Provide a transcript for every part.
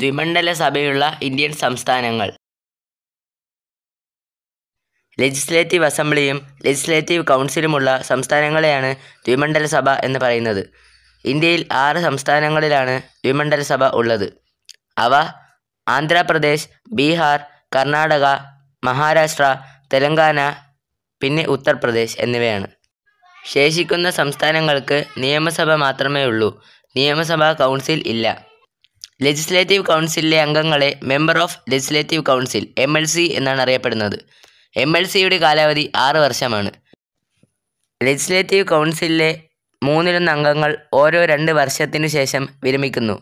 ദ്വിമണ്ഡല സഭയുള്ള ഇന്ത്യൻ സംസ്ഥാനങ്ങൾ ലെജിസ്ലേറ്റീവ് അസംബ്ലിയും ലെജിസ്ലേറ്റീവ് കൗൺസിലുമുള്ള സംസ്ഥാനങ്ങളെയാണ് ദ്വിമണ്ഡല സഭ എന്ന് പറയുന്നത് ഇന്ത്യയിൽ ആറ് സംസ്ഥാനങ്ങളിലാണ് ദ്വിമണ്ഡല സഭ ഉള്ളത് അവ ആന്ധ്രാപ്രദേശ് ബീഹാർ കർണാടക മഹാരാഷ്ട്ര തെലങ്കാന പിന്നെ ഉത്തർപ്രദേശ് എന്നിവയാണ് ശേഷിക്കുന്ന സംസ്ഥാനങ്ങൾക്ക് നിയമസഭ മാത്രമേ ഉള്ളൂ നിയമസഭാ കൗൺസിൽ ഇല്ല ലെജിസ്ലേറ്റീവ് കൗൺസിലിലെ അംഗങ്ങളെ member of legislative council M L C എന്നാണ് അറിയപ്പെടുന്നത് എം എൽ സിയുടെ കാലാവധി ആറ് വർഷമാണ് ലെജിസ്ലേറ്റീവ് കൗൺസിലിലെ മൂന്നിലൊന്ന് അംഗങ്ങൾ ഓരോ രണ്ട് വർഷത്തിനു ശേഷം വിരമിക്കുന്നു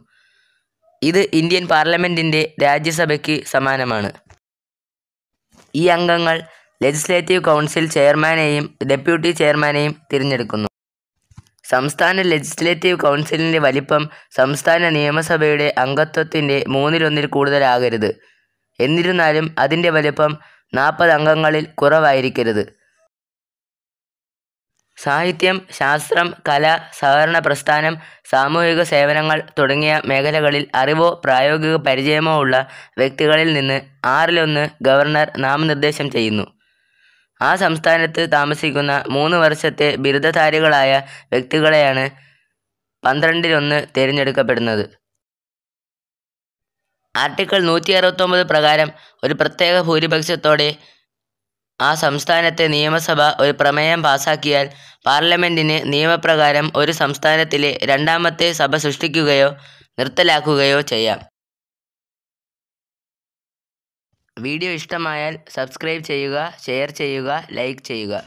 ഇത് ഇന്ത്യൻ പാർലമെൻറ്റിൻ്റെ രാജ്യസഭയ്ക്ക് സമാനമാണ് ഈ അംഗങ്ങൾ ലെജിസ്ലേറ്റീവ് കൗൺസിൽ ചെയർമാനെയും ഡെപ്യൂട്ടി ചെയർമാനെയും തിരഞ്ഞെടുക്കുന്നു സംസ്ഥാന ലെജിസ്ലേറ്റീവ് കൗൺസിലിൻ്റെ വലിപ്പം സംസ്ഥാന നിയമസഭയുടെ അംഗത്വത്തിൻ്റെ മൂന്നിലൊന്നിൽ കൂടുതലാകരുത് എന്നിരുന്നാലും അതിൻ്റെ വലിപ്പം നാൽപ്പത് അംഗങ്ങളിൽ കുറവായിരിക്കരുത് സാഹിത്യം ശാസ്ത്രം കല സഹകരണ പ്രസ്ഥാനം സാമൂഹിക സേവനങ്ങൾ തുടങ്ങിയ മേഖലകളിൽ അറിവോ പ്രായോഗിക പരിചയമോ ഉള്ള വ്യക്തികളിൽ നിന്ന് ആറിലൊന്ന് ഗവർണർ നാമനിർദ്ദേശം ചെയ്യുന്നു ആ സംസ്ഥാനത്ത് താമസിക്കുന്ന മൂന്ന് വർഷത്തെ ബിരുദധാരികളായ വ്യക്തികളെയാണ് പന്ത്രണ്ടിലൊന്ന് തിരഞ്ഞെടുക്കപ്പെടുന്നത് ആർട്ടിക്കിൾ നൂറ്റി അറുപത്തൊമ്പത് പ്രകാരം ഒരു പ്രത്യേക ഭൂരിപക്ഷത്തോടെ ആ സംസ്ഥാനത്തെ നിയമസഭ ഒരു പ്രമേയം പാസാക്കിയാൽ പാർലമെൻറ്റിന് നിയമപ്രകാരം ഒരു സംസ്ഥാനത്തിലെ രണ്ടാമത്തെ സഭ സൃഷ്ടിക്കുകയോ നിർത്തലാക്കുകയോ ചെയ്യാം വീഡിയോ ഇഷ്ടമായാൽ സബ്സ്ക്രൈബ് ചെയ്യുക ഷെയർ ചെയ്യുക ലൈക്ക് ചെയ്യുക